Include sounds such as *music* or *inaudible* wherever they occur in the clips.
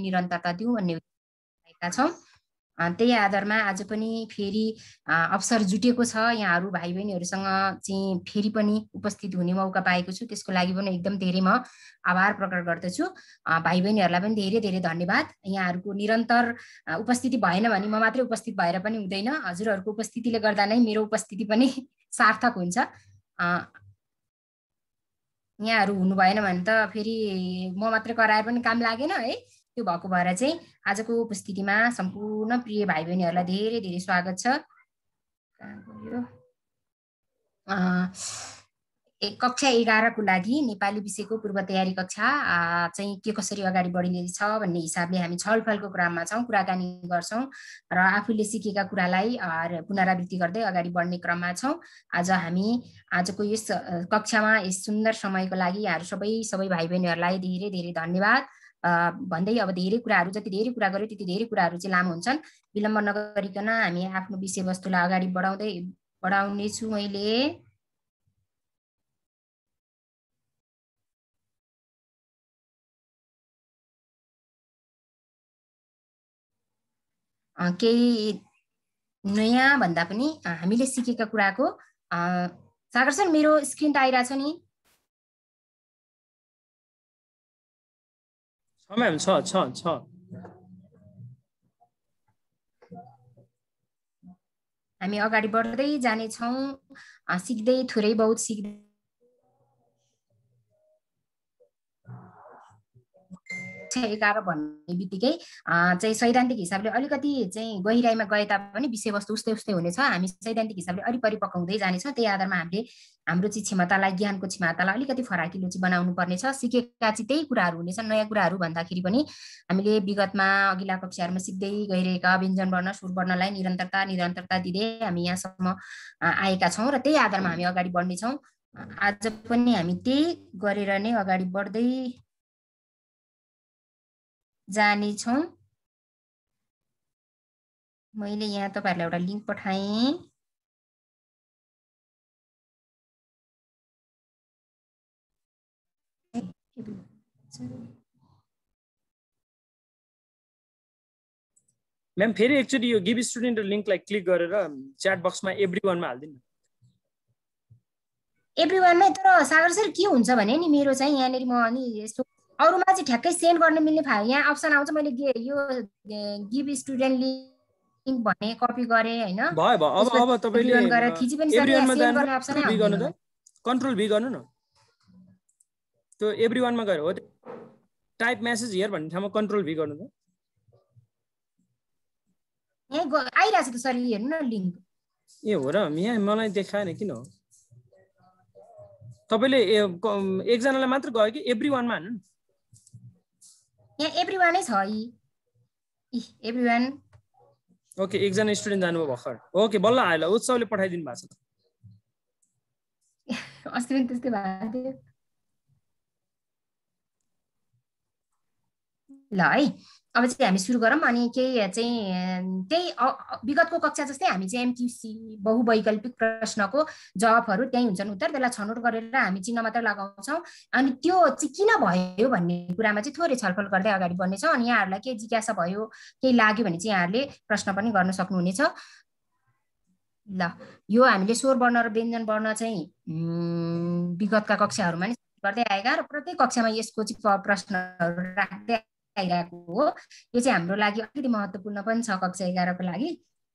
निरन्तरता दिउँ भन्ने भएका छौँ त्यही आधारमा आज पनि फेरि अवसर जुटेको छ यहाँहरू भाइ बहिनीहरूसँग चाहिँ फेरि पनि उपस्थित हुने मौका पाएको छु त्यसको लागि पनि एकदम धेरै म आभार प्रकट गर्दछु भाइ बहिनीहरूलाई पनि धेरै धेरै धन्यवाद यहाँहरूको निरन्तर उपस्थिति भएन भने म मात्रै उपस्थित भएर पनि हुँदैन हजुरहरूको उपस्थितिले गर्दा नै मेरो उपस्थिति पनि *laughs* सार्थक हुन्छ यहाँहरू हुनु भएन भने त फेरि म मात्रै कराएर पनि काम लागेन है त्यो भएको भएर चाहिँ आजको उपस्थितिमा सम्पूर्ण प्रिय भाइ बहिनीहरूलाई धेरै धेरै स्वागत छ कक्षा एघारको लागि नेपाली विषयको पूर्व तयारी कक्षा चाहिँ के कसरी अगाडि छ भन्ने हिसाबले हामी छलफलको क्रममा छौँ कुराकानी गर्छौँ र आफूले सिकेका कुरालाई पुनरावृत्ति गर्दै अगाडि बढ्ने क्रममा छौँ आज हामी आजको यस कक्षामा यस सुन्दर समयको लागि यहाँहरू सबै सबै भाइ बहिनीहरूलाई धेरै धेरै धन्यवाद भन्दै अब धेरै कुराहरू जति धेरै कुरा गर्यो त्यति धेरै कुराहरू चाहिँ लामो हुन्छन् विलम्ब नगरिकन हामी आफ्नो विषयवस्तुलाई अगाडि बढाउँदै बढाउनेछु मैले केही नयाँ भन्दा पनि हामीले सिकेका कुराको सागर सर मेरो स्क्रिन त आइरहेछ नि म्याम छ छ छ हामी अगाडि बढ्दै जानेछौँ सिक्दै थोरै बहुत सिक्दै कक्षा एघार भन्ने बित्तिकै चाहिँ सैद्धान्तिक हिसाबले अलिकति चाहिँ गहिराइमा गए तापनि विषयवस्तु उस्तै उस्तै हुनेछ हामी सैद्धान्तिक हिसाबले अलिक पकाउँदै हुँदै जानेछौँ त्यही आधारमा हामीले हाम्रो चाहिँ क्षमतालाई ज्ञानको क्षमतालाई अलिकति फराकिलो चाहिँ बनाउनु पर्नेछ सिकेका चाहिँ त्यही कुराहरू हुनेछ नयाँ कुराहरू भन्दाखेरि पनि हामीले विगतमा अघिल्ला कक्षाहरूमा सिक्दै गइरहेका व्यञ्जन वर्ण सुर वर्णलाई निरन्तरता निरन्तरता दिँदै हामी यहाँसम्म आएका छौँ र त्यही आधारमा हामी अगाडि बढ्नेछौँ आज पनि हामी त्यही गरेर नै अगाडि बढ्दै जानेछौँ मैले यहाँ तपाईँहरूलाई एउटा लिङ्क पठाएँ म्याम फेरि एक्चुली यो गिभ स्टुडेन्ट लिङ्कलाई क्लिक गरेर च्याट बक्समा एभ्री वानमा हालिदिनु एभ्री वानमै तर सागर सर के हुन्छ भने नि मेरो चाहिँ यहाँनिर म अनि यस्तो अरूमा चाहिँ ठ्याक्कै सेन्ड गर्न मिल्ने फाइल यहाँ अप्सन आउँछ मैले यो गिभ स्टुडेन्ट लिङ्क भन्ने कपी गरेँ होइन पनि गर्नु न त्यो एभ्री वानमा गएर हो टाइप मेसेज हियर भन्ने ठाउँमा कन्ट्रोल भी गर्नु त आइरहेको त सर हेर्नु न लिङ्क ए हो र यहाँ मलाई देखाएन किन हो तपाईँले एकजनालाई मात्र गयो कि एभ्री वानमा हान्नु यहाँ एभ्री वानै छ एभ्री वान ओके एकजना स्टुडेन्ट जानुभयो भर्खर ओके बल्ल आयो ल उत्सवले पठाइदिनु भएको छ *laughs* अस्ति पनि त्यस्तै भएको थियो ल है अब चाहिँ हामी सुरु गरौँ अनि केही चाहिँ त्यही विगतको कक्षा जस्तै हामी चाहिँ एमक्युसी बहुवैकल्पिक प्रश्नको जवाबहरू त्यहीँ हुन्छन् उत्तर त्यसलाई छनौट गरेर हामी चिन्ह मात्र लगाउँछौँ अनि त्यो चाहिँ किन भयो भन्ने कुरामा चाहिँ थोरै छलफल गर्दै अगाडि बढ्नेछौँ अनि यहाँहरूलाई केही जिज्ञासा भयो केही लाग्यो भने चाहिँ यहाँहरूले प्रश्न पनि गर्न सक्नुहुनेछ ल यो हामीले स्वर वर्ण र व्यञ्जन वर्ण चाहिँ विगतका कक्षाहरूमा नै गर्दै आएका र प्रत्येक कक्षामा यसको चाहिँ प्रश्नहरू राख्दै आइरहेको हो यो चाहिँ हाम्रो लागि अलिकति महत्त्वपूर्ण पनि छ कक्षा एघारको लागि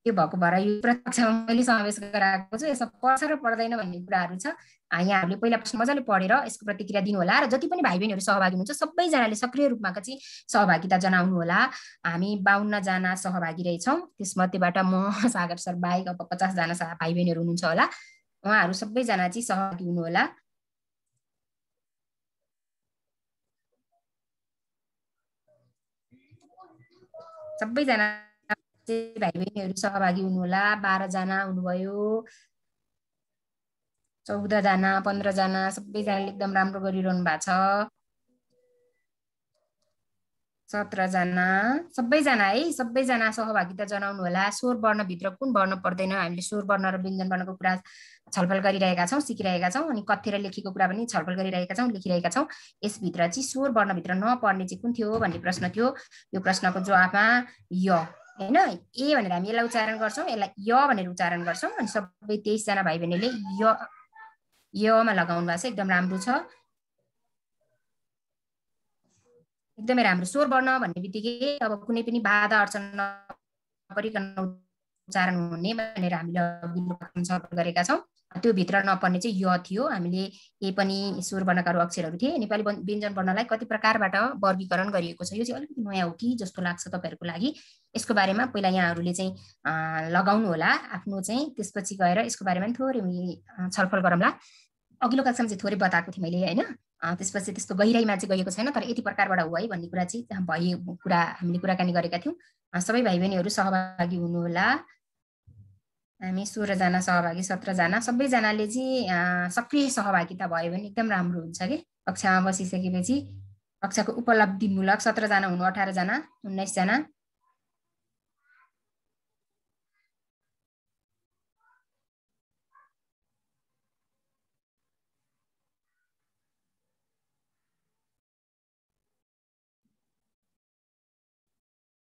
त्यो भएको भएर यो प्रत्यक्षमा मैले समावेश गराएको छु यसमा पर्छ र पर्दैन भन्ने कुराहरू छ यहाँहरूले पहिला मजाले पढेर यसको प्रतिक्रिया दिनुहोला र जति पनि भाइ बहिनीहरू सहभागी हुनुहुन्छ सबैजनाले सक्रिय रूपमा चाहिँ सहभागिता जनाउनु होला हामी बाहुन्नजना सहभागी रहेछौँ त्यसमध्येबाट म सागर सर बाहेक अब पचासजना भाइ बहिनीहरू हुनुहुन्छ होला उहाँहरू सबैजना चाहिँ सहभागी हुनुहोला सबैजना भाइ बहिनीहरू सहभागी हुनुहोला बाह्रजना हुनुभयो चौधजना पन्ध्रजना सबैजनाले एकदम राम्रो गरिरहनु भएको छ सत्रजना सबैजना है सबैजना सहभागिता जनाउनु होला स्वर वर्णभित्र कुन वर्ण पर्दैन हामीले स्वर वर्ण र व्यञ्जन वर्णको कुरा छलफल गरिरहेका छौँ सिकिरहेका छौँ अनि कथेर लेखेको कुरा पनि छलफल गरिरहेका छौँ लेखिरहेका छौँ यसभित्र चाहिँ स्वर वर्णभित्र नपर्ने चाहिँ कुन थियो भन्ने प्रश्न थियो यो प्रश्नको जवाफमा य होइन ए भनेर हामी यसलाई उच्चारण गर्छौँ यसलाई य भनेर उच्चारण गर्छौँ अनि सबै तेइसजना भाइ बहिनीले य यमा लगाउनु भएको छ एकदम राम्रो छ एकदमै राम्रो स्वर वर्ण भन्ने बित्तिकै अब कुनै पनि बाधा अडचन नगरिकन उच्चारण हुने भनेर हामीले अघि गरेका छौँ त्यो भित्र नपर्ने चाहिँ य थियो हामीले ए पनि स्वर वर्णका अक्षरहरू थिए नेपाली व्यञ्जन वर्णलाई कति प्रकारबाट वर्गीकरण गरिएको छ यो चाहिँ अलिकति नयाँ हो कि जस्तो लाग्छ तपाईँहरूको लागि यसको बारेमा पहिला यहाँहरूले चाहिँ लगाउनु होला आफ्नो चाहिँ त्यसपछि गएर यसको बारेमा थोरै छलफल गरौँला अघिल्लो कक्षामा चाहिँ थोरै बताएको थिएँ मैले होइन त्यसपछि त्यस्तो गहिराइमा चाहिँ गएको छैन तर यति प्रकारबाट हो है भन्ने कुरा चाहिँ भए कुरा हामीले कुराकानी गरेका थियौँ सबै भाइ बहिनीहरू सहभागी हुनुहोला हामी सोह्रजना सहभागी सत्रजना सबैजनाले चाहिँ सक्रिय सहभागिता भयो भने एकदम राम्रो हुन्छ कि कक्षामा बसिसकेपछि कक्षाको उपलब्धिमूलक सत्रजना हुनु अठारजना उन्नाइसजना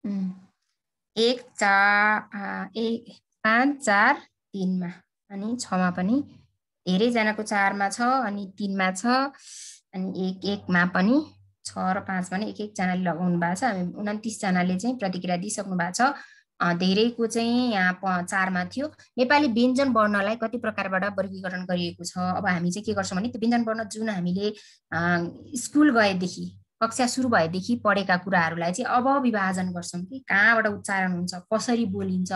Hmm. एक चार एक पाँच चार तिनमा अनि छमा पनि धेरैजनाको चारमा छ अनि तिनमा छ अनि एक एकमा पनि छ र पाँचमा नै एक एकजनाले लगाउनु भएको छ हामी उन्तिसजनाले चाहिँ प्रतिक्रिया दिइसक्नु भएको छ धेरैको चाहिँ यहाँ प चारमा थियो नेपाली व्यञ्जन वर्णलाई कति प्रकारबाट वर्गीकरण गरिएको छ अब हामी चाहिँ के गर्छौँ भने त्यो व्यञ्जन वर्ण जुन हामीले स्कुल गएदेखि कक्षा सुरु भएदेखि पढेका कुराहरूलाई चाहिँ अब विभाजन गर्छौँ कि कहाँबाट उच्चारण हुन्छ कसरी बोलिन्छ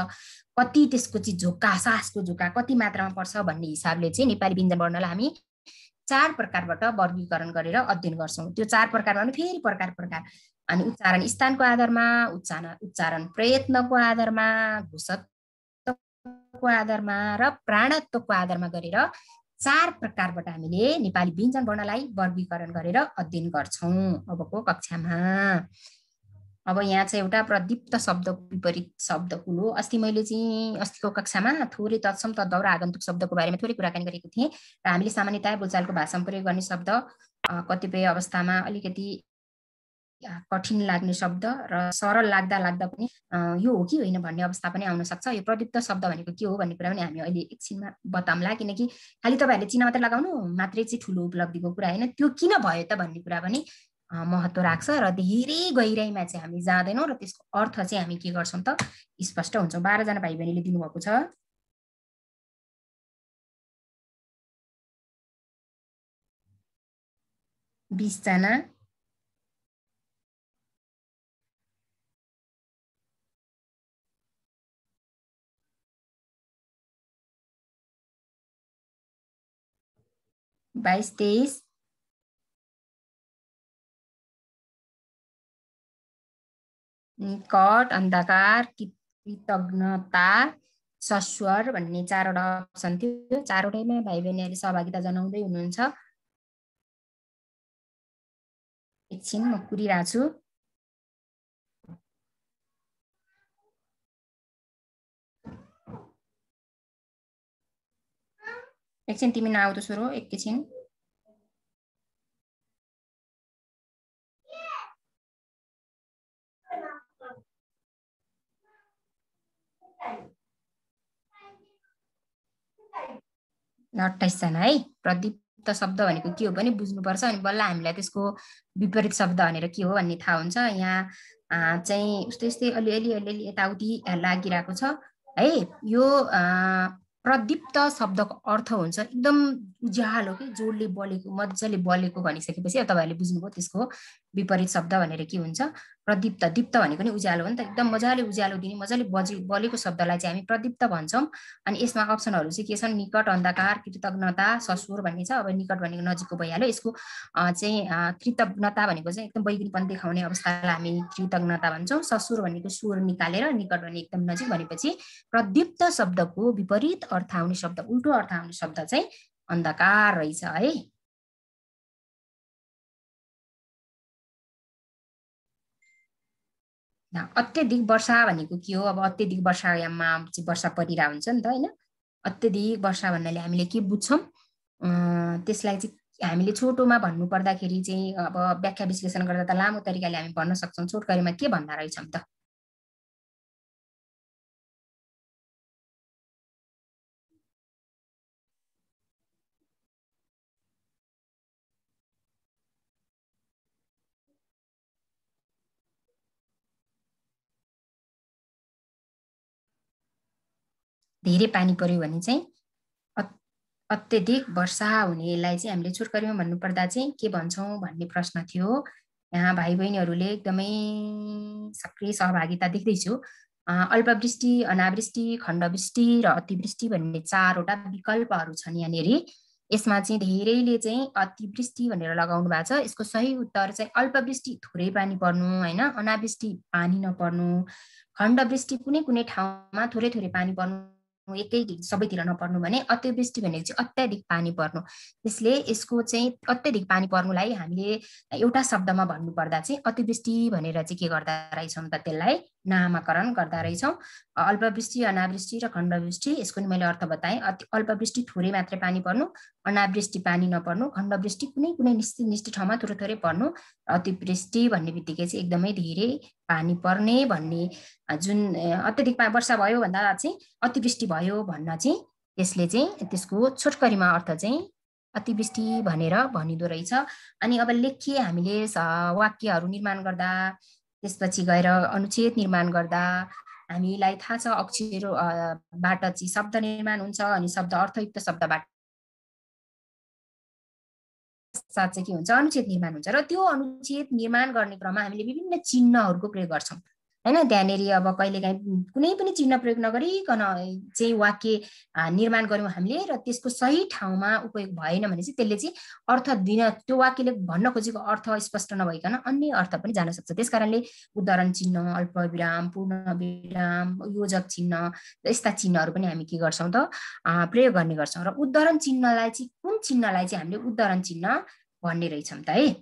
कति त्यसको चाहिँ झोक्का सासको झोक्का कति मात्रामा पर्छ भन्ने हिसाबले चाहिँ नेपाली व्यञ्जन वर्णलाई हामी चार प्रकारबाट वर्गीकरण गरेर अध्ययन गर्छौँ त्यो चार प्रकारमा पनि फेरि प्रकार प्रकार अनि उच्चारण स्थानको आधारमा उच्चारण उच्चारण प्रयत्नको आधारमा घुसत्वको आधारमा र प्राणत्वको आधारमा गरेर चार प्रकारबाट हामीले नेपाली व्यञ्जन वर्णलाई वर्गीकरण गरेर अध्ययन गर्छौँ अबको कक्षामा अब यहाँ चाहिँ एउटा प्रदीप्त शब्द विपरीत शब्द कुलो अस्ति मैले चाहिँ अस्तिको कक्षामा थोरै तत्सम तद्ध र आगन्तुक शब्दको बारेमा थोरै कुराकानी गरेको थिएँ र हामीले सामान्यतया बोलचालको भाषामा प्रयोग गर्ने शब्द कतिपय अवस्थामा अलिकति कठिन लाग्ने शब्द र सरल लाग्दा लाग्दा पनि यो हो कि होइन भन्ने अवस्था पनि आउन सक्छ यो प्रदीप्त शब्द भनेको के हो भन्ने कुरा पनि हामी अहिले एकछिनमा बताउँला किनकि खालि तपाईँहरूले चिना मात्रै लगाउनु मात्रै चाहिँ ठुलो उपलब्धिको कुरा होइन त्यो किन भयो त भन्ने कुरा पनि महत्त्व राख्छ र धेरै गहिराइमा चाहिँ हामी जाँदैनौँ र त्यसको अर्थ चाहिँ हामी के गर्छौँ त स्पष्ट हुन्छौँ बाह्रजना भाइ बहिनीले दिनुभएको छ बिसजना बाइस तेइस निकट अन्धकार कृतज्ञता सस्वर भन्ने चारवटा अप्सन थियो चारवटैमा भाइ बहिनीहरूले सहभागिता जनाउँदै हुनुहुन्छ एकछिन म कुरिरहेको छु एकछिन तिमी नआउँदो सुरु एकैछिन अट्ठाइसजना है प्रदीप्त शब्द भनेको के हो भने बुझ्नुपर्छ अनि बल्ल हामीलाई त्यसको विपरीत शब्द भनेर के हो भन्ने थाहा हुन्छ यहाँ चाहिँ उस्तै उस्तै अलिअलि अलिअलि यताउति लागिरहेको छ है यो प्रदीप्त शब्दको अर्थ हुन्छ एकदम उज्यालो कि जोडले बलेको मजाले बलेको भनिसकेपछि अब तपाईँहरूले बुझ्नुभयो त्यसको विपरीत शब्द भनेर के हुन्छ प्रदीप्त दीप्त भनेको नि उज्यालो हो नि त एकदम मजाले उज्यालो दिने मजाले बजे बलेको शब्दलाई चाहिँ हामी प्रदीप्त भन्छौँ अनि यसमा अप्सनहरू चाहिँ के छन् निकट अन्धकार कृतज्ञता ससुर भन्ने छ अब निकट भनेको नजिकको भइहाल्यो यसको चाहिँ कृतज्ञता भनेको चाहिँ एकदम बैग्रीपन देखाउने अवस्थालाई हामी कृतज्ञता भन्छौँ ससुर भनेको सुर निकालेर निकट भने एकदम नजिक भनेपछि प्रदीप्त शब्दको विपरीत अर्थ आउने शब्द उल्टो अर्थ आउने शब्द चाहिँ अन्धकार रहेछ है अत्यधिक वर्षा भनेको के हो अब अत्यधिक वर्षामा चाहिँ वर्षा परिरहेको हुन्छ नि त होइन अत्यधिक वर्षा भन्नाले हामीले के बुझ्छौँ त्यसलाई चाहिँ हामीले छोटोमा भन्नुपर्दाखेरि चाहिँ अब व्याख्या विश्लेषण गर्दा त लामो तरिकाले हामी भन्न सक्छौँ छोटकरीमा के भन्दा रहेछौँ त धेरै पानी पऱ्यो भने चाहिँ अत्यधिक वर्षा हुनेलाई चाहिँ हामीले छोटकरीमा भन्नुपर्दा चाहिँ के भन्छौँ भन्ने प्रश्न थियो यहाँ भाइ बहिनीहरूले एकदमै सक्रिय सहभागिता देख्दैछु अल्पवृष्टि अनावृष्टि खण्डवृष्टि र अतिवृष्टि भन्ने चारवटा विकल्पहरू छन् यहाँनिर यसमा चाहिँ धेरैले चाहिँ अतिवृष्टि भनेर लगाउनु भएको छ यसको सही उत्तर चाहिँ अल्पवृष्टि थोरै पानी पर्नु होइन अनावृष्टि पानी नपर्नु खण्डवृष्टि कुनै कुनै ठाउँमा थोरै थोरै पानी पर्नु एकै सबैतिर नपर्नु भने अतिवृष्टि भनेको चाहिँ अत्याधिक पानी पर्नु त्यसले यसको चाहिँ अत्याधिक पानी पर्नुलाई हामीले एउटा शब्दमा भन्नुपर्दा चाहिँ अतिवृष्टि भनेर चाहिँ के गर्दा रहेछौँ त त्यसलाई नामाकरण गर्दा रहेछौँ अल्पवृष्टि अनावृष्टि र खण्डवृष्टि यसको नि मैले अर्थ बताएँ अति अल्पवृष्टि थोरै मात्रै पानी पर्नु अनावृष्टि पानी नपर्नु खण्डवृष्टि कुनै कुनै निश्चित निश्चित ठाउँमा थोरै थोरै पर्नु अतिवृष्टि भन्ने बित्तिकै चाहिँ एकदमै धेरै पानी पर्ने भन्ने जुन अत्यधिक वर्षा भयो भन्दा चाहिँ अतिवृष्टि भयो भन्न चाहिँ यसले चाहिँ त्यसको छोटकरीमा अर्थ चाहिँ अतिवृष्टि भनेर भनिँदो रहेछ अनि अब लेखिए हामीले वाक्यहरू निर्माण गर्दा त्यसपछि गएर अनुच्छेद निर्माण गर्दा हामीलाई थाहा छ अक्षरबाट चाहिँ शब्द निर्माण हुन्छ अनि शब्द अर्थयुक्त शब्दबाट साथ चाहिँ के हुन्छ अनुच्छेद निर्माण हुन्छ र त्यो अनुच्छेद निर्माण गर्ने क्रममा हामीले विभिन्न चिन्हहरूको प्रयोग गर्छौँ होइन त्यहाँनिर अब कहिलेकाहीँ कुनै पनि चिह्न प्रयोग नगरिकन चाहिँ वाक्य निर्माण गऱ्यौँ हामीले र त्यसको सही ठाउँमा उपयोग भएन भने चाहिँ त्यसले चाहिँ अर्थ दिन त्यो वाक्यले भन्न खोजेको अर्थ स्पष्ट नभइकन अन्य अर्थ पनि जान सक्छ त्यस कारणले उदाहरण अल्प अल्पविराम पूर्ण विराम योजक चिन्ह यस्ता चिह्नहरू पनि हामी के गर्छौँ त प्रयोग गर्ने गर्छौँ र उदाहरण चिन्हलाई चाहिँ कुन चिन्हलाई चाहिँ हामीले उदाहरण चिन्ह भन्ने रहेछौँ त है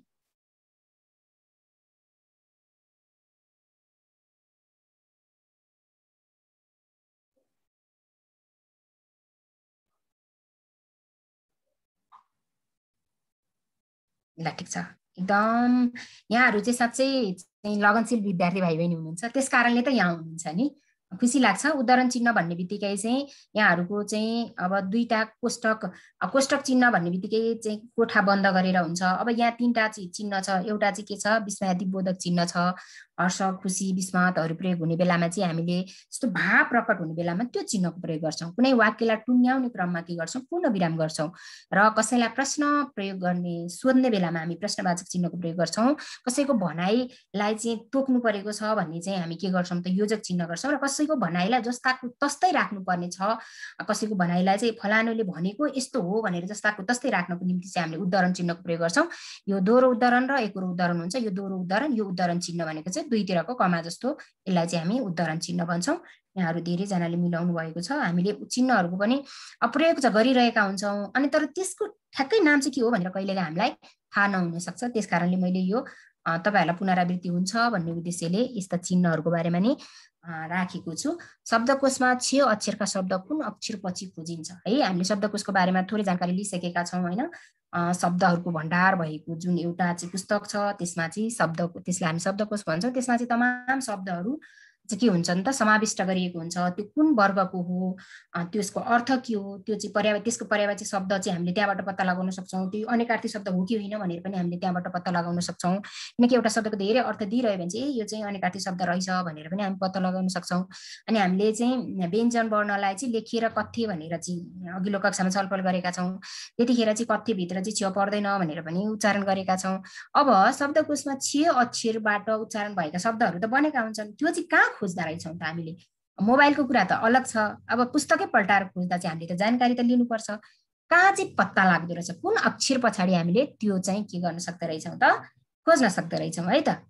ल ठिक छ एकदम यहाँहरू चाहिँ साँच्चै चाहिँ लगनशील विद्यार्थी भाइ बहिनी हुनुहुन्छ त्यस कारणले त यहाँ हुनुहुन्छ नि खुसी लाग्छ उदाहरण चिन्ह भन्ने बित्तिकै चाहिँ यहाँहरूको चाहिँ अब दुईवटा कोष्टक कोष्टक चिन्ह भन्ने बित्तिकै चाहिँ कोठा बन्द गरेर हुन्छ अब यहाँ तिनवटा चिन्ह छ एउटा चाहिँ के छ विश्वयादी बोधक चिन्ह छ हर्ष खुसी विस्मतहरू प्रयोग हुने बेलामा चाहिँ हामीले यस्तो भाव प्रकट हुने बेलामा त्यो चिन्हको प्रयोग गर्छौँ कुनै वाक्यलाई टुङ्ग्याउने क्रममा के गर्छौँ पूर्ण विराम गर्छौँ र कसैलाई प्रश्न प्रयोग गर्ने सोध्ने बेलामा हामी प्रश्नवाचक चिन्हको प्रयोग गर्छौँ कसैको भनाइलाई चाहिँ तोक्नु परेको छ भन्ने चाहिँ हामी के गर्छौँ त योजक चिन्ह गर्छौँ र कसैको भनाइलाई जस्ताको तस्तै राख्नुपर्ने छ कसैको भनाइलाई चाहिँ फलानुले भनेको यस्तो हो भनेर जस्ताको तस्तै राख्नको निम्ति चाहिँ हामीले उदाहरण चिन्हको प्रयोग गर्छौँ यो दोहोरो उदाहरण र एकरो उदाहरण हुन्छ यो दोहोरो उदाहरण यो उदाहरण चिन्ह भनेको चाहिँ दुईतिरको कमा जस्तो यसलाई चाहिँ हामी उद्धरण चिन्ह भन्छौँ यहाँहरू धेरैजनाले मिलाउनु भएको छ हामीले चिन्हहरूको पनि प्रयोग चाहिँ गरिरहेका हुन्छौँ अनि तर त्यसको ठ्याक्कै नाम चाहिँ के हो भनेर कहिले हामीलाई थाहा नहुनसक्छ त्यस कारणले मैले यो तपाईँहरूलाई पुनरावृत्ति हुन्छ भन्ने उद्देश्यले यस्ता चिन्हहरूको बारेमा नि राखेको छु शब्दकोशमा छ अक्षरका शब्द कुन अक्षर पछि खोजिन्छ है हामीले शब्दकोशको बारेमा थोरै जानकारी लिइसकेका छौँ होइन शब्दहरूको भण्डार भएको जुन एउटा चाहिँ पुस्तक छ त्यसमा चाहिँ शब्द त्यसलाई हामी शब्दकोश भन्छौँ त्यसमा चाहिँ तमाम शब्दहरू चाहिँ के हुन्छ नि त समाविष्ट गरिएको हुन्छ त्यो कुन वर्गको हो त्यसको अर्थ के हो त्यो चाहिँ पर्या त्यसको पर्यावाची शब्द चाहिँ हामीले त्यहाँबाट पत्ता लगाउन सक्छौँ त्यो अनेकार्थी शब्द हो कि होइन भनेर पनि हामीले त्यहाँबाट पत्ता लगाउन सक्छौँ किनकि एउटा शब्दको धेरै अर्थ दिइरह्यो भने चाहिँ यो चाहिँ अनेकार्थी शब्द रहेछ भनेर पनि हामी पत्ता लगाउन सक्छौँ अनि हामीले चाहिँ व्यञ्जन वर्णलाई चाहिँ लेखिएर कथ्य भनेर चाहिँ अघिल्लो कक्षामा छलफल गरेका छौँ त्यतिखेर चाहिँ कथ्यभित्र चाहिँ छ्य पर्दैन भनेर पनि उच्चारण गरेका छौँ अब शब्दकोशमा छे अक्षरबाट उच्चारण भएका शब्दहरू त बनेका हुन्छन् त्यो चाहिँ कहाँ खोज्दा रहेछौँ त हामीले मोबाइलको कुरा त अलग छ अब पुस्तकै पल्टाएर खोज्दा चाहिँ हामीले त जानकारी त लिनुपर्छ कहाँ चाहिँ पत्ता लाग्दो रहेछ कुन अक्षर पछाडि हामीले त्यो चाहिँ के गर्न सक्दो रहेछौँ त खोज्न सक्दो रहेछौँ है त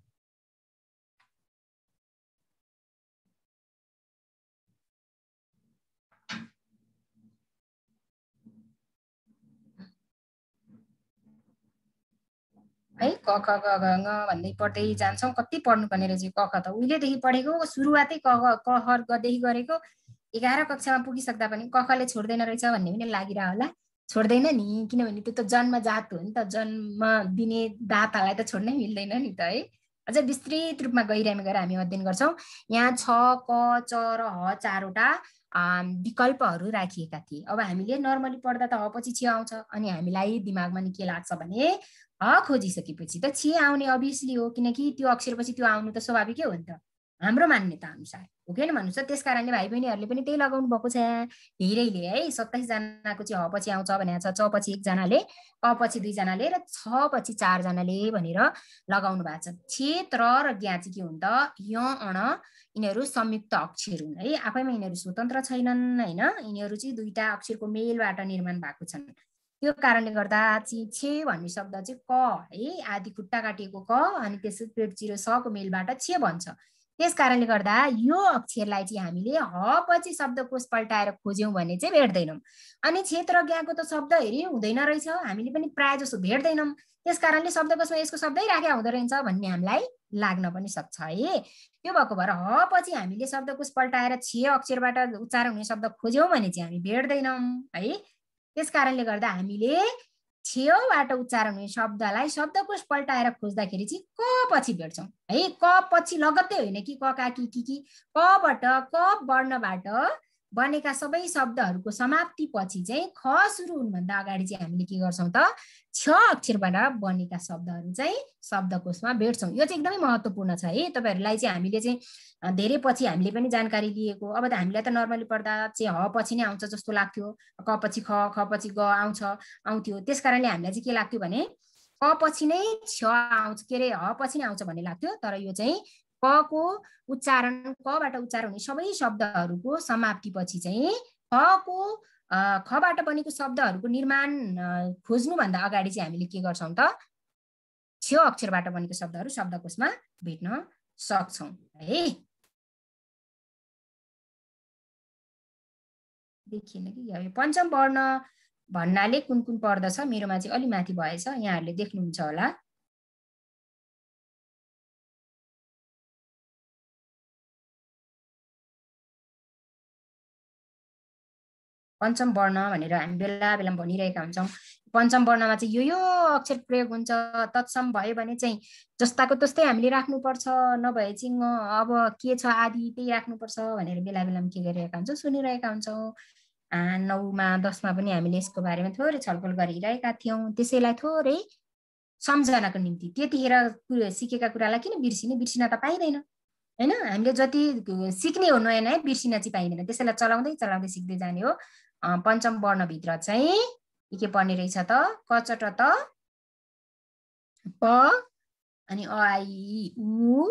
है क ख ग घ भन्दै पढ्दै जान्छौँ कति पढ्नुपर्ने रहेछ क ख त उहिलेदेखि पढेको सुरुवातै क क हर गदेखि गरेको एघार कक्षामा पुगिसक्दा पनि कखले छोड्दैन रहेछ भन्ने पनि लागिरह होला छोड्दैन नि किनभने त्यो त जन्म जात हो नि त जन्म दिने दातालाई त छोड्नै मिल्दैन नि त है अझ विस्तृत रूपमा गहिरामी गएर हामी अध्ययन गर्छौँ यहाँ छ क च र ह चारवटा विकल्पहरू राखिएका थिए अब हामीले नर्मली पढ्दा त पछि छि आउँछ अनि हामीलाई दिमागमा नि के लाग्छ भने खोजिसकेपछि त छे आउने अभियसली हो किनकि त्यो अक्षरपछि त्यो आउनु त स्वाभाविकै हो नि त हाम्रो मान्यता अनुसार हो किन भन्नुहोस् त्यस कारणले भाइ बहिनीहरूले पनि त्यही लगाउनु भएको छ धेरैले है सत्ताइसजनाको चाहिँ ह पछि आउँछ भनेको छ च पछि एकजनाले क पछि दुईजनाले र छ पछि चारजनाले भनेर लगाउनु भएको छ क्षेत्र र ज्ञा चाहिँ के हुन् त य अण यिनीहरू संयुक्त अक्षर हुन् है आफैमा यिनीहरू स्वतन्त्र छैनन् होइन यिनीहरू चाहिँ दुईवटा अक्षरको मेलबाट निर्माण भएको छन् त्यो कारणले गर्दा चाहिँ छे भन्ने शब्द चाहिँ क है आदि खुट्टा काटिएको क अनि त्यस पेट चिरो सको मेलबाट छे भन्छ त्यस कारणले गर्दा यो अक्षरलाई चाहिँ हामीले ह पछि शब्दकोश पल्टाएर खोज्यौँ भने चाहिँ भेट्दैनौँ अनि क्षेत्र ज्ञाको त शब्द हेरि हुँदैन रहेछ हामीले पनि प्रायः जसो भेट्दैनौँ त्यस कारणले शब्दकोशमा यसको शब्दै राख्या हुँदो रहेछ भन्ने हामीलाई लाग्न पनि सक्छ है त्यो भएको भएर ह पछि हामीले शब्दकोश पल्टाएर छे अक्षरबाट उच्चारण हुने शब्द खोज्यौँ भने चाहिँ हामी भेट्दैनौँ है त्यस कारणले गर्दा हामीले छेउबाट उच्चारण हुने शब्दलाई शब्दकोश पल्टाएर खोज्दाखेरि चाहिँ क पछि भेट्छौँ है क पछि लगत्तै होइन कि क का कि कि कि कबाट क वर्णबाट बनेका सबै शब्दहरूको समाप्तिपछि चाहिँ ख सुरु हुनुभन्दा अगाडि चाहिँ हामीले के गर्छौँ त छ अक्षरबाट बनेका शब्दहरू चाहिँ शब्दकोशमा भेट्छौँ यो चाहिँ एकदमै महत्त्वपूर्ण छ है तपाईँहरूलाई चाहिँ हामीले चाहिँ धेरै पछि हामीले पनि जानकारी लिएको अब त हामीलाई त नर्मली पढ्दा चाहिँ ह पछि नै आउँछ जस्तो लाग्थ्यो क पछि ख ख पछि ग आउँछ आउँथ्यो त्यस कारणले हामीलाई चाहिँ के लाग्थ्यो भने क पछि नै छ आउँछ के अरे ह पछि नै आउँछ भन्ने लाग्थ्यो तर यो चाहिँ को उच्चारण कबाट उच्चारण हुने सबै शब्दहरूको समाप्तिपछि चाहिँ खको खबाट बनेको शब्दहरूको निर्माण खोज्नुभन्दा अगाडि चाहिँ हामीले के गर्छौँ त छेउ अक्षरबाट बनेको शब्दहरू शब्दकोशमा भेट्न सक्छौँ है देखिएन कि पञ्चम वर्ण भन्नाले कुन कुन पर्दछ मेरोमा चाहिँ अलि माथि भएछ यहाँहरूले देख्नुहुन्छ होला पञ्चम वर्ण भनेर हामी बेला बेलामा भनिरहेका हुन्छौँ पञ्चम वर्णमा चाहिँ यो यो अक्षर प्रयोग हुन्छ तत्सम भयो भने चाहिँ जस्ताको तस्तै हामीले राख्नुपर्छ नभए चाहिँ अब के छ आदि त्यही राख्नुपर्छ भनेर बेला बेलामा के गरिरहेका हुन्छौँ सुनिरहेका हुन्छौँ नौमा दसमा पनि हामीले यसको बारेमा थोरै छलफल गरिरहेका थियौँ त्यसैलाई थोरै सम्झनाको निम्ति त्यतिखेर सिकेका कुरालाई किन बिर्सिने बिर्सिन त पाइँदैन होइन हामीले जति सिक्ने हो नयाँ नयाँ बिर्सिन चाहिँ पाइँदैन त्यसैलाई चलाउँदै चलाउँदै सिक्दै जाने हो पञ्चम वर्णभित्र चाहिँ के पर्ने रहेछ त कचट त प अनि अआई उ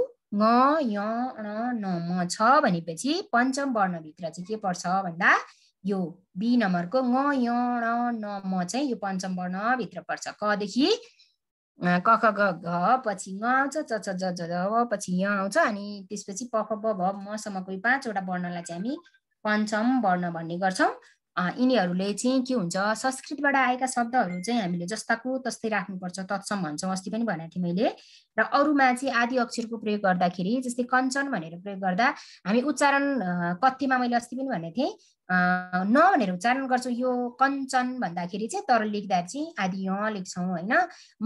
य न म छ भनेपछि पञ्चम वर्णभित्र चाहिँ के पर्छ भन्दा यो बी नम्बरको ङ य न म चाहिँ यो पञ्चम वर्णभित्र पर्छ कदेखि क ख ग घ पछि ङ आउँछ च च ज ज पछि य आउँछ अनि त्यसपछि प ख ब भ मसम्मको पाँचवटा वर्णलाई चाहिँ हामी पञ्चम वर्ण भन्ने गर्छौँ यिनीहरूले चाहिँ के हुन्छ संस्कृतबाट आएका शब्दहरू चाहिँ हामीले जस्ताको तस्तै राख्नुपर्छ तत्सम भन्छौँ अस्ति पनि भनेको थिएँ मैले र अरूमा चाहिँ आदि अक्षरको प्रयोग गर्दाखेरि जस्तै कञ्चन भनेर प्रयोग गर्दा हामी उच्चारण कथ्यमा मैले अस्ति पनि भनेको थिएँ न भनेर उच्चारण गर्छौँ यो कञ्चन भन्दाखेरि चाहिँ तर लेख्दा चाहिँ आदि य लेख्छौँ होइन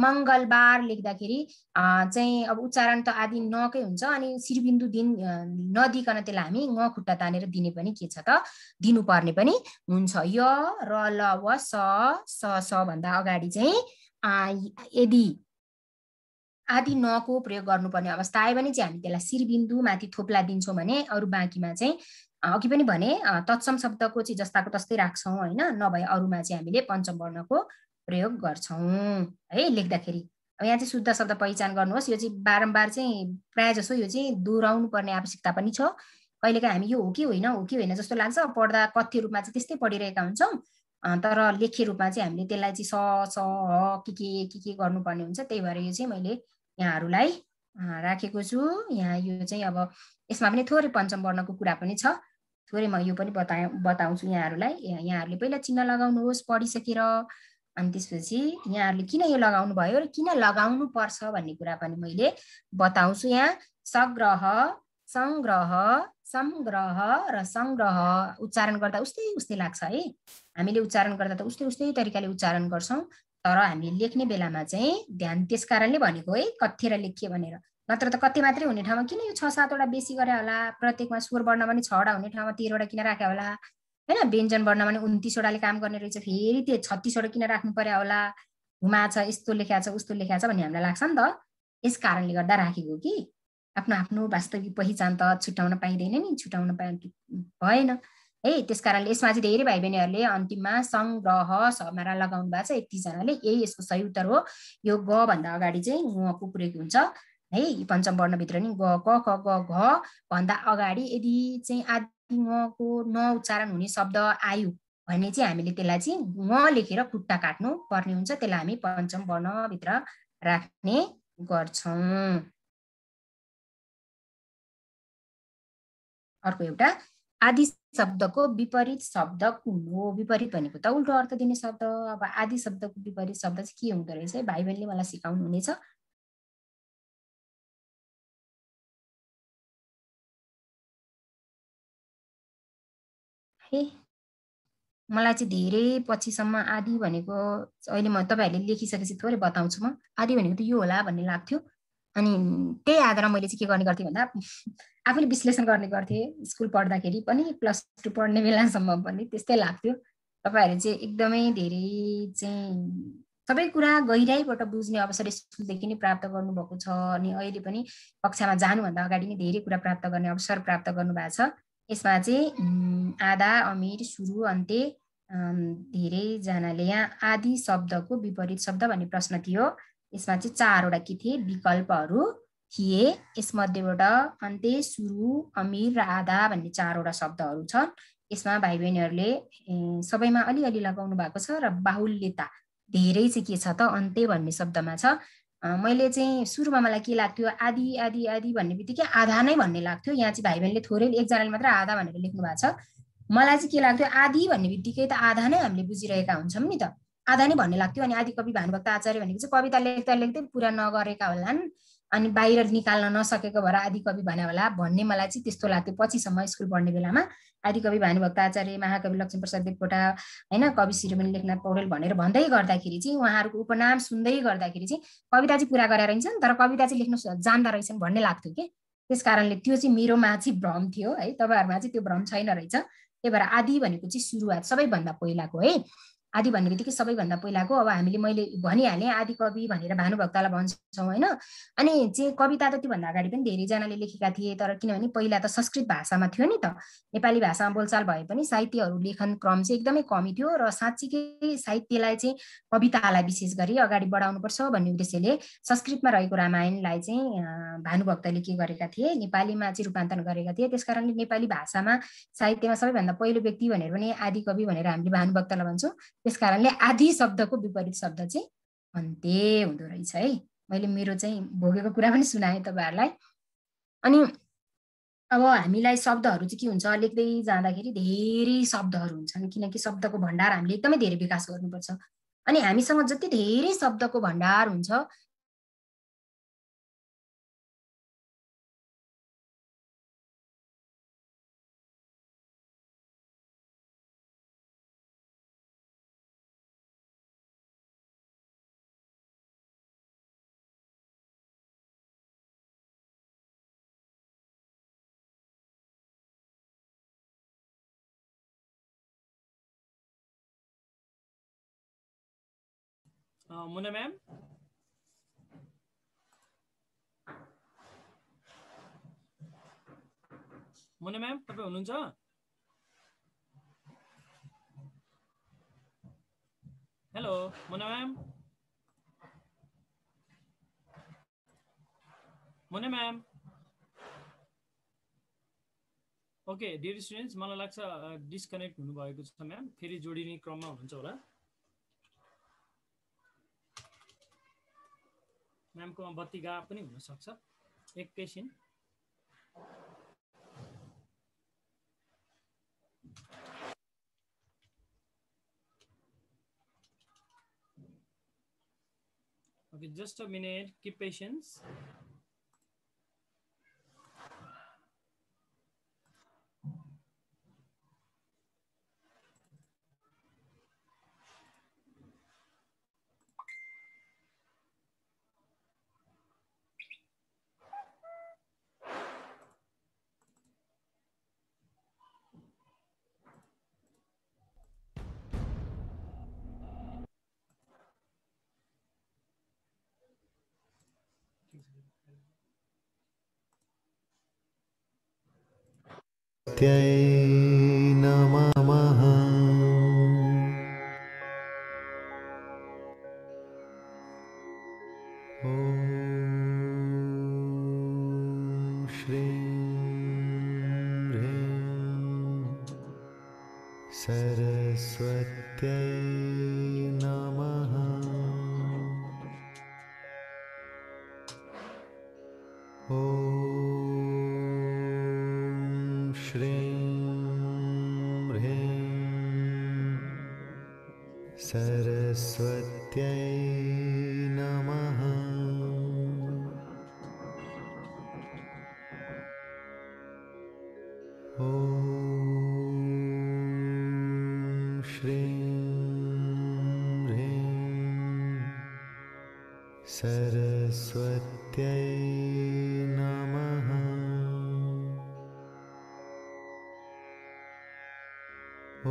मङ्गलबार लेख्दाखेरि चाहिँ अब उच्चारण त आदि नकै हुन्छ अनि शिरबिन्दु दिन नदिकन त्यसलाई हामी ङ खुट्टा तानेर दिने पनि के छ त दिनुपर्ने पनि हुन्छ य र ल व स स भन्दा अगाडि चाहिँ यदि आदि नको प्रयोग गर्नुपर्ने अवस्था आयो भने चाहिँ हामी त्यसलाई शिरबिन्दु माथि थोप्ला दिन्छौँ भने अरू बाँकीमा चाहिँ अघि पनि भने तत्सम शब्दको चाहिँ जस्ताको तस्तै राख्छौँ होइन नभए अरूमा चाहिँ हामीले पञ्चम वर्णको प्रयोग गर्छौँ है लेख्दाखेरि अब यहाँ चाहिँ शुद्ध शब्द पहिचान गर्नुहोस् यो चाहिँ बारम्बार चाहिँ प्रायः जसो यो चाहिँ दोहोऱ्याउनु पर्ने आवश्यकता पनि छ कहिलेकाहीँ हामी यो हो कि होइन हो कि होइन जस्तो लाग्छ पढ्दा कथ्य रूपमा चाहिँ त्यस्तै पढिरहेका हुन्छौँ तर लेख्य रूपमा चाहिँ हामीले त्यसलाई चाहिँ स स ह के के के के गर्नुपर्ने हुन्छ त्यही भएर यो चाहिँ मैले यहाँहरूलाई राखेको छु यहाँ यो चाहिँ अब यसमा पनि थोरै पञ्चम वर्णको कुरा पनि छ थोरै म यो पनि बता बताउँछु यहाँहरूलाई यहाँहरूले पहिला चिन्ह लगाउनुहोस् पढिसकेर अनि त्यसपछि यहाँहरूले किन यो लगाउनु भयो र किन लगाउनु पर्छ भन्ने कुरा पनि मैले बताउँछु यहाँ सग्रह सङ्ग्रह सङ्ग्रह र सङ्ग्रह उच्चारण गर्दा उस्तै उस्तै लाग्छ है हामीले उच्चारण गर्दा त उस्तै उस्तै तरिकाले उच्चारण गर्छौँ तर हामीले लेख्ने बेलामा चाहिँ ध्यान त्यस कारणले भनेको है कथ्य र लेखियो भनेर नत्र त कति मात्रै हुने ठाउँमा किन यो छ सातवटा बेसी गरे होला प्रत्येकमा स्वर वर्ण पनि छवटा हुने ठाउँमा तेह्रवटा किन राख्यो होला होइन व्यञ्जन वर्णमा पनि उन्तिसवटाले काम गर्ने रहेछ फेरि त्यो छत्तिसवटा किन राख्नु पर्यो होला हुमा छ यस्तो लेखा छ उस्तो लेखा छ भन्ने हामीलाई लाग्छ नि त यस कारणले गर्दा राखेको कि आफ्नो आफ्नो वास्तविक पहिचान त छुट्याउन पाइँदैन नि छुट्याउन पाइ भएन है त्यस कारणले यसमा चाहिँ धेरै भाइ बहिनीहरूले अन्तिममा सङ्ग्रह समारा लगाउनु भएको छ एकतिसजनाले यही यसको सही उत्तर हो यो ग भन्दा अगाडि चाहिँ गुवाको प्रयोग हुन्छ है पञ्चम वर्णभित्र नि ग क क ग घ भन्दा अगाडि यदि चाहिँ आदि ङको न उच्चारण हुने शब्द आयो भने चाहिँ हामीले त्यसलाई चाहिँ म लेखेर खुट्टा काट्नु पर्ने हुन्छ त्यसलाई हामी पञ्चम वर्णभित्र राख्ने गर्छौँ अर्को एउटा आदि शब्दको विपरीत शब्द कुन हो विपरीत भनेको त उल्टो अर्थ दिने शब्द अब आदि शब्दको विपरीत शब्द चाहिँ के हुँदो रहेछ भाइ बहिनीले मलाई सिकाउनु हुनेछ ए मलाई चाहिँ धेरै पछिसम्म आदि भनेको अहिले म तपाईँहरूले लेखिसकेपछि थोरै बताउँछु म आदि भनेको त यो होला भन्ने लाग्थ्यो अनि त्यही आधारमा मैले चाहिँ के गर्ने गर्थेँ भन्दा आफूले विश्लेषण गर्ने गर्थेँ स्कुल पढ्दाखेरि पनि प्लस टू पढ्ने बेलासम्म पनि त्यस्तै लाग्थ्यो तपाईँहरू चाहिँ एकदमै धेरै चाहिँ सबै कुरा गहिराइबाट बुझ्ने अवसर स्कुलदेखि नै प्राप्त गर्नुभएको छ अनि अहिले पनि कक्षामा जानुभन्दा अगाडि नै धेरै कुरा प्राप्त गर्ने अवसर प्राप्त गर्नुभएको छ यसमा चाहिँ आधा अमिर सुरु अन्त्य धेरैजनाले यहाँ आदि शब्दको विपरीत शब्द भन्ने प्रश्न थियो यसमा चाहिँ चारवटा के थिए विकल्पहरू थिए यसमध्येबाट अन्त्य सुरु अमिर र आधा भन्ने चारवटा शब्दहरू छन् यसमा भाइ बहिनीहरूले सबैमा अलिअलि लगाउनु भएको छ र बाहुल्यता धेरै चाहिँ के छ त अन्त्य भन्ने शब्दमा छ मैले चाहिँ सुरुमा मलाई के लाग्थ्यो आदि आदि आदि भन्ने बित्तिकै आधा नै भन्ने लाग्थ्यो यहाँ चाहिँ भाइ बहिनीले थोरै एकजनाले मात्र आधा भनेर लेख्नु भएको छ मलाई चाहिँ के लाग्थ्यो आदि भन्ने बित्तिकै त आधा नै हामीले बुझिरहेका हुन्छौँ नि त आधा नै भन्ने लाग्थ्यो अनि आदिकवि कवि भानुभक्त आचार्य भनेको चाहिँ कविता लेख्दा लेख्दै पुरा नगरेका होलान् अनि बाहिर निकाल्न नसकेको भएर आदिकवि कवि भने होला भन्ने मलाई चाहिँ त्यस्तो लाग्थ्यो पछिसम्म स्कुल पढ्ने बेलामा आदिकवि भानुभक्त आचार्य महाकवि लक्ष्मीप्रसाद देवकोटा होइन कवि शिरोमणि लेखनाथ पौडेल भनेर भन्दै गर्दाखेरि चाहिँ उहाँहरूको उपनाम सुन्दै गर्दाखेरि चाहिँ कविता चाहिँ पुरा गरेर रहेछन् तर कविता चाहिँ लेख्न जान्दा रहेछन् भन्ने लाग्थ्यो कि त्यस कारणले त्यो चाहिँ मेरोमा चाहिँ भ्रम थियो है तपाईँहरूमा चाहिँ त्यो भ्रम छैन रहेछ त्यही भएर आदि भनेको चाहिँ सुरुवात सबैभन्दा पहिलाको है आदि भन्ने बित्तिकै सबैभन्दा पहिलाको अब हामीले मैले भनिहालेँ आदि कवि भनेर भानुभक्तलाई भन्छौँ होइन अनि चाहिँ कविता त त्योभन्दा अगाडि पनि धेरैजनाले लेखेका थिए तर किनभने पहिला त संस्कृत भाषामा थियो नि त नेपाली भाषामा बोलचाल भए पनि साहित्यहरू लेखन क्रम चाहिँ एकदमै कमी थियो र साँच्चीकै साहित्यलाई चाहिँ कवितालाई विशेष गरी अगाडि बढाउनुपर्छ भन्ने उद्देश्यले संस्कृतमा रहेको रामायणलाई चाहिँ भानुभक्तले के गरेका थिए नेपालीमा चाहिँ रूपान्तरण गरेका थिए त्यसकारणले नेपाली भाषामा साहित्यमा सबैभन्दा पहिलो व्यक्ति भनेर पनि आदि कवि भनेर हामीले भानुभक्तलाई भन्छौँ त्यस कारणले आधी शब्दको विपरीत शब्द चाहिँ अन्त्य हुँदो रहेछ है मैले मेरो चाहिँ भोगेको कुरा पनि सुनाएँ तपाईँहरूलाई अनि अब हामीलाई शब्दहरू चाहिँ के हुन्छ लेख्दै जाँदाखेरि धेरै शब्दहरू हुन्छन् किनकि शब्दको भण्डार हामीले एकदमै धेरै विकास गर्नुपर्छ अनि हामीसँग जति धेरै शब्दको भण्डार हुन्छ मुना म्याम मुना म्याम तपाईँ हुनुहुन्छ hello Muna ma'am Muna ma'am okay dear students मलाई लाग्छ डिस्कनेक्ट हुनुभएको छ म्याम फेरि जोडिने क्रममा हुनुहुन्छ होला म्यामकोमा बत्ती गा पनि हुनसक्छ एकैछिन okay just a minute keep patience 给。श्रीं ह्रीं सरस्वत्यै नमः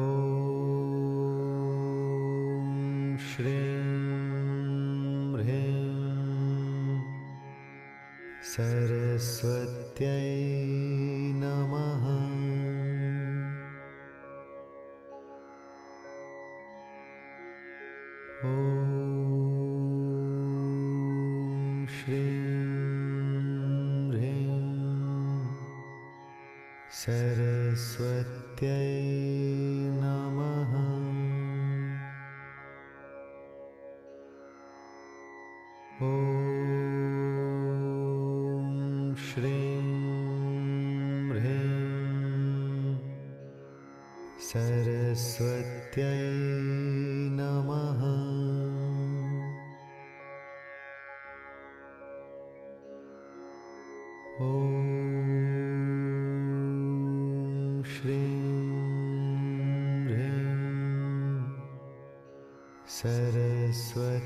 ॐ श्रीं ह्रीं सरस्वत्यै सरस्वत्यै नमः ॐ श्रीं ह्रीं सरस्वत्यै नमः सरस्वत्यै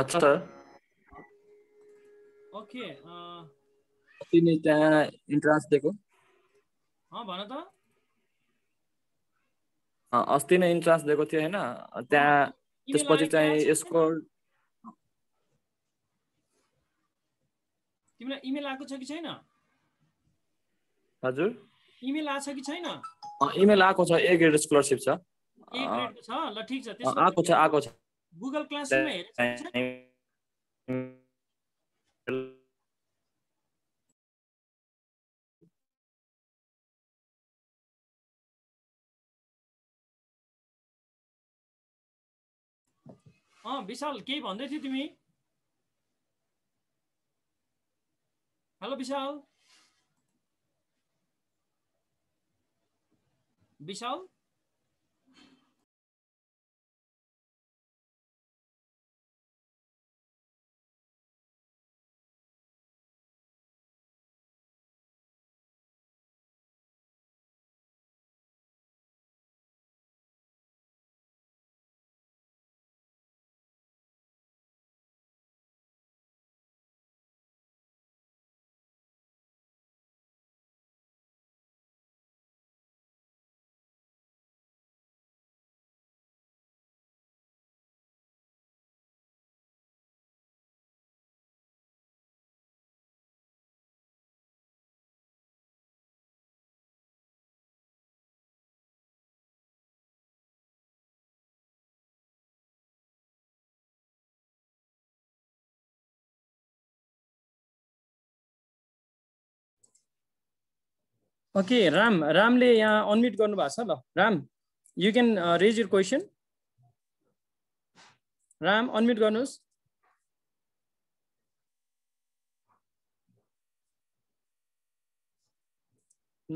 हजुर ओके तिमी त्यहाँ इन्ट्रान्स दिएको भन त अस्ति नै इन्ट्रान्स दिएको थियो होइन त्यहाँ त्यसपछि चाहिँ यसको तिमीलाई इमेल आएको छ कि छैन हजुर इमेल छ कि छैन इमेल आएको छ ए ग्रेड स्कलरसिप छ आएको छ आएको छ गुगल क्लासरुममा अँ विशाल केही भन्दै थियो तिमी हेलो विशाल विशाल ओके राम रामले यहाँ अनमिट गर्नुभएको छ ल Ram you can raise your question Ram unmute गर्नुहोस्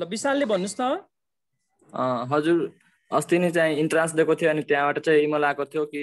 ल विशालले भन्नुहोस् त हजुर अस्ति नै चाहिँ इन्ट्रान्स दिएको थियो अनि त्यहाँबाट चाहिँ इमेल आएको थियो कि